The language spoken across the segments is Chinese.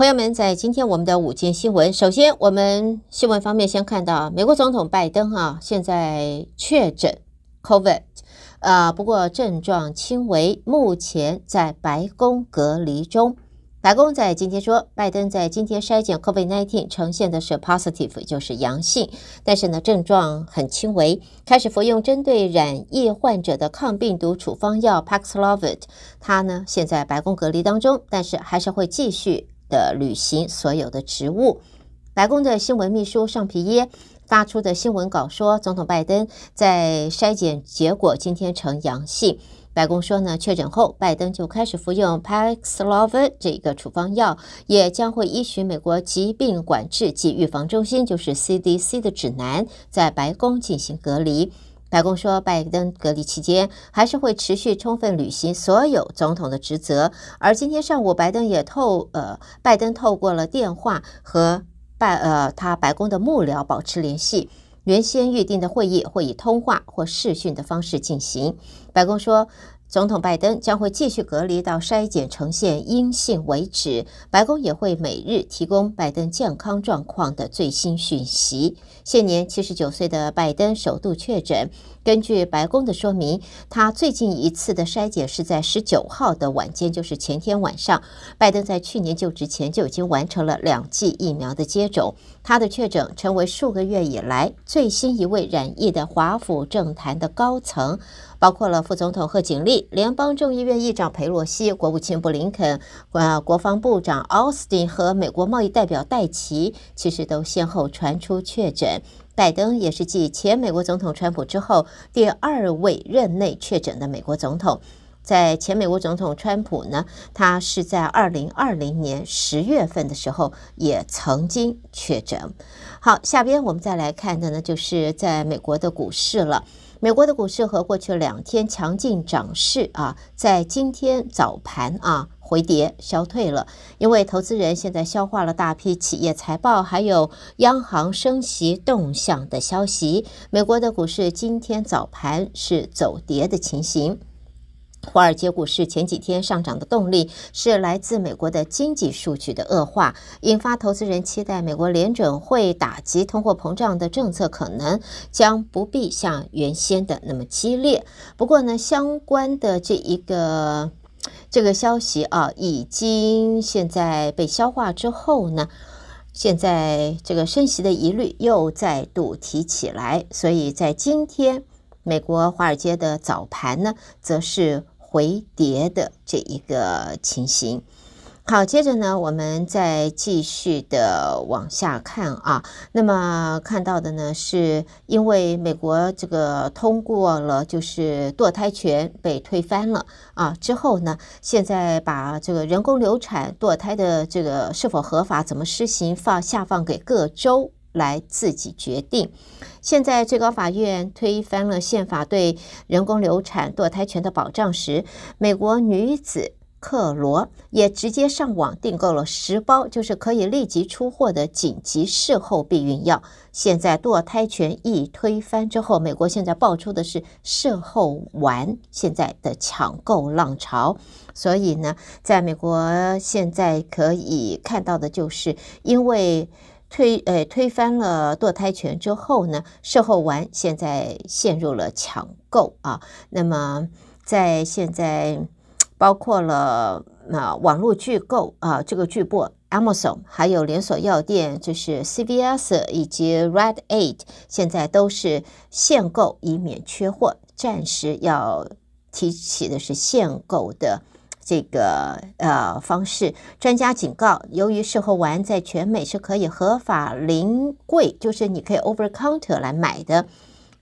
朋友们，在今天我们的午间新闻，首先我们新闻方面先看到美国总统拜登啊，现在确诊 COVID，呃，不过症状轻微，目前在白宫隔离中。白宫在今天说，拜登在今天筛检 COVID nineteen 呈现的是 positive，就是阳性，但是呢症状很轻微，开始服用针对染疫患者的抗病毒处方药 Paxlovid，他呢现在白宫隔离当中，但是还是会继续。的履行所有的职务。白宫的新闻秘书尚皮耶发出的新闻稿说，总统拜登在筛检结果今天呈阳性。白宫说呢，确诊后拜登就开始服用 Paxlovid 这个处方药，也将会依循美国疾病管制及预防中心就是 CDC 的指南，在白宫进行隔离。白宫说，拜登隔离期间还是会持续充分履行所有总统的职责。而今天上午，拜登也透呃，拜登透过了电话和拜呃他白宫的幕僚保持联系。原先预定的会议会以通话或视讯的方式进行。白宫说。总统拜登将会继续隔离到筛检呈现阴性为止。白宫也会每日提供拜登健康状况的最新讯息。现年七十九岁的拜登首度确诊。根据白宫的说明，他最近一次的筛检是在十九号的晚间，就是前天晚上。拜登在去年就职前就已经完成了两剂疫苗的接种。他的确诊成为数个月以来最新一位染疫的华府政坛的高层，包括了副总统贺锦丽、联邦众议院议长佩洛西、国务卿布林肯、呃国防部长奥斯汀和美国贸易代表戴奇，其实都先后传出确诊。拜登也是继前美国总统川普之后第二位任内确诊的美国总统。在前美国总统川普呢，他是在二零二零年十月份的时候也曾经确诊。好，下边我们再来看的呢，就是在美国的股市了。美国的股市和过去两天强劲涨势啊，在今天早盘啊。回跌消退了，因为投资人现在消化了大批企业财报，还有央行升息动向的消息。美国的股市今天早盘是走跌的情形。华尔街股市前几天上涨的动力是来自美国的经济数据的恶化，引发投资人期待美国联准会打击通货膨胀的政策可能将不必像原先的那么激烈。不过呢，相关的这一个。这个消息啊，已经现在被消化之后呢，现在这个升息的疑虑又再度提起来，所以在今天美国华尔街的早盘呢，则是回跌的这一个情形。好，接着呢，我们再继续的往下看啊。那么看到的呢，是因为美国这个通过了，就是堕胎权被推翻了啊。之后呢，现在把这个人工流产堕胎的这个是否合法、怎么施行，放下放给各州来自己决定。现在最高法院推翻了宪法对人工流产堕胎权的保障时，美国女子。克罗也直接上网订购了十包，就是可以立即出货的紧急事后避孕药。现在堕胎权一推翻之后，美国现在爆出的是事后丸现在的抢购浪潮。所以呢，在美国现在可以看到的就是，因为推呃推翻了堕胎权之后呢，事后丸现在陷入了抢购啊。那么在现在。包括了那网络聚购啊，这个聚播 Amazon，还有连锁药店，就是 CVS 以及 Red a t 现在都是限购，以免缺货。暂时要提起的是限购的这个呃方式。专家警告，由于事后丸在全美是可以合法零柜，就是你可以 over counter 来买的。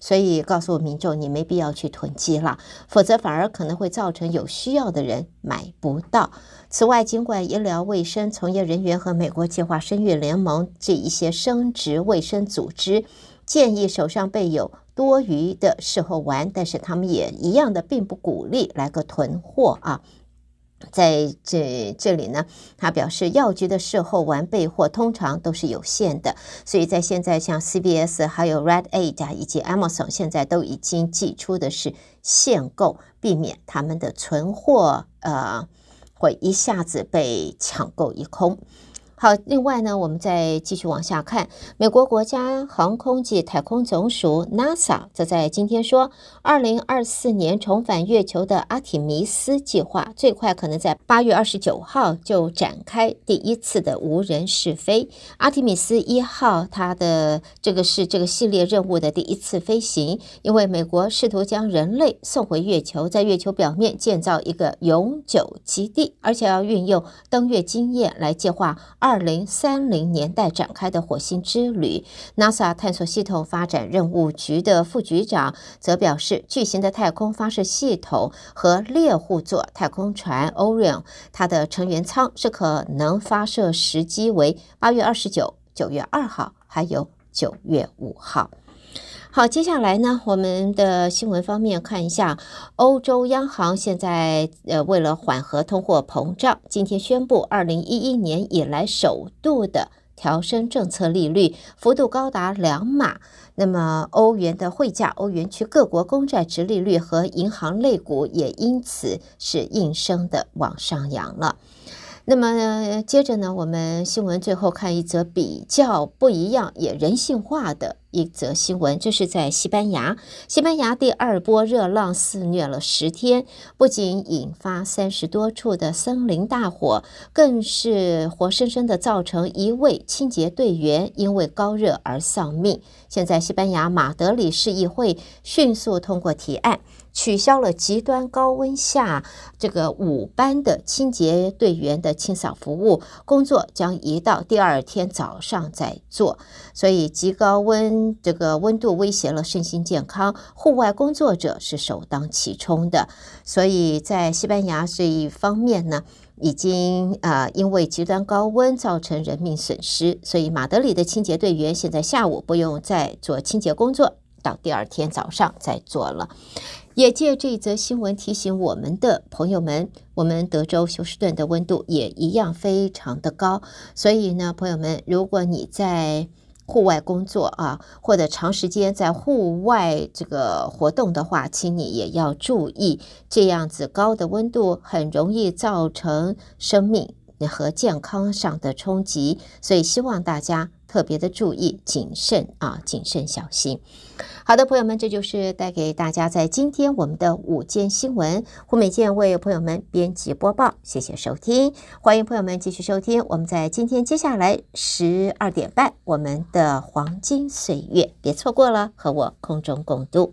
所以告诉民众，你没必要去囤积了，否则反而可能会造成有需要的人买不到。此外，尽管医疗卫生从业人员和美国计划生育联盟这一些生殖卫生组织建议手上备有多余的时候玩，但是他们也一样的并不鼓励来个囤货啊。在这这里呢，他表示药局的事后完备或通常都是有限的，所以在现在像 C B S 还有 Red A 啊以及 Amazon 现在都已经寄出的是限购，避免他们的存货呃会一下子被抢购一空。好，另外呢，我们再继续往下看。美国国家航空界太空总署 （NASA） 则在今天说，二零二四年重返月球的阿提米斯计划最快可能在八月二十九号就展开第一次的无人试飞。阿提米斯一号，它的这个是这个系列任务的第一次飞行，因为美国试图将人类送回月球，在月球表面建造一个永久基地，而且要运用登月经验来计划二零三零年代展开的火星之旅，NASA 探索系统发展任务局的副局长则表示，巨型的太空发射系统和猎户座太空船 Orion，它的成员舱是可能发射时机为八月二十九、九月二号，还有九月五号。好，接下来呢，我们的新闻方面看一下，欧洲央行现在呃为了缓和通货膨胀，今天宣布二零一一年以来首度的调升政策利率，幅度高达两码。那么欧元的汇价、欧元区各国公债值利率和银行类股也因此是应声的往上扬了。那么接着呢，我们新闻最后看一则比较不一样也人性化的。一则新闻，这是在西班牙。西班牙第二波热浪肆虐了十天，不仅引发三十多处的森林大火，更是活生生的造成一位清洁队员因为高热而丧命。现在，西班牙马德里市议会迅速通过提案，取消了极端高温下这个五班的清洁队员的清扫服务工作，将移到第二天早上再做。所以，极高温。这个温度威胁了身心健康，户外工作者是首当其冲的。所以在西班牙这一方面呢，已经啊，因为极端高温造成人命损失。所以马德里的清洁队员现在下午不用再做清洁工作，到第二天早上再做了。也借这一则新闻提醒我们的朋友们，我们德州休斯顿的温度也一样非常的高。所以呢，朋友们，如果你在户外工作啊，或者长时间在户外这个活动的话，请你也要注意，这样子高的温度很容易造成生命和健康上的冲击，所以希望大家。特别的注意，谨慎啊，谨慎小心。好的，朋友们，这就是带给大家在今天我们的午间新闻，胡美健为朋友们编辑播报，谢谢收听，欢迎朋友们继续收听。我们在今天接下来十二点半，我们的黄金岁月，别错过了，和我空中共度。